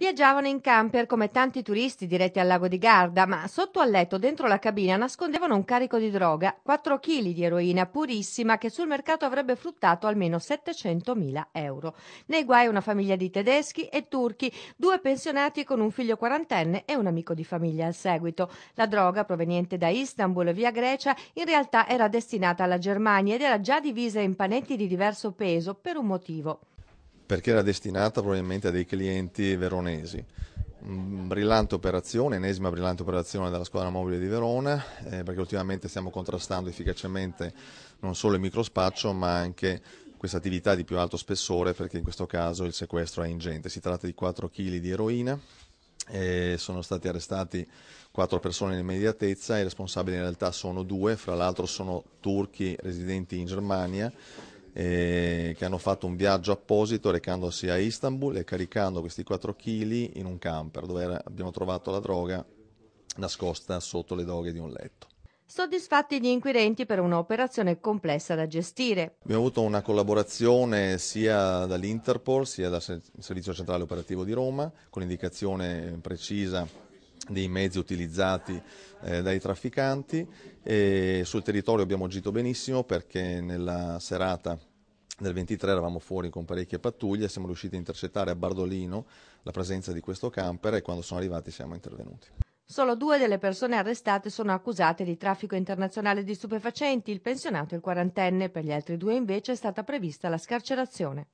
Viaggiavano in camper come tanti turisti diretti al lago di Garda, ma sotto al letto, dentro la cabina, nascondevano un carico di droga, 4 kg di eroina purissima che sul mercato avrebbe fruttato almeno 700.000 euro. Nei guai una famiglia di tedeschi e turchi, due pensionati con un figlio quarantenne e un amico di famiglia al seguito. La droga, proveniente da Istanbul via Grecia, in realtà era destinata alla Germania ed era già divisa in panetti di diverso peso per un motivo perché era destinata probabilmente a dei clienti veronesi. Mm, brillante operazione, enesima brillante operazione della squadra mobile di Verona, eh, perché ultimamente stiamo contrastando efficacemente non solo il microspaccio ma anche questa attività di più alto spessore perché in questo caso il sequestro è ingente. Si tratta di 4 kg di eroina, sono stati arrestati 4 persone in immediatezza, i responsabili in realtà sono due, fra l'altro sono turchi residenti in Germania eh, che hanno fatto un viaggio apposito recandosi a Istanbul e caricando questi 4 kg in un camper dove era, abbiamo trovato la droga nascosta sotto le doghe di un letto. Soddisfatti gli inquirenti per un'operazione complessa da gestire. Abbiamo avuto una collaborazione sia dall'Interpol sia dal Servizio Centrale Operativo di Roma con l'indicazione precisa dei mezzi utilizzati eh, dai trafficanti e sul territorio abbiamo agito benissimo perché nella serata del 23 eravamo fuori con parecchie pattuglie, e siamo riusciti a intercettare a Bardolino la presenza di questo camper e quando sono arrivati siamo intervenuti. Solo due delle persone arrestate sono accusate di traffico internazionale di stupefacenti, il pensionato e il quarantenne, per gli altri due invece è stata prevista la scarcerazione.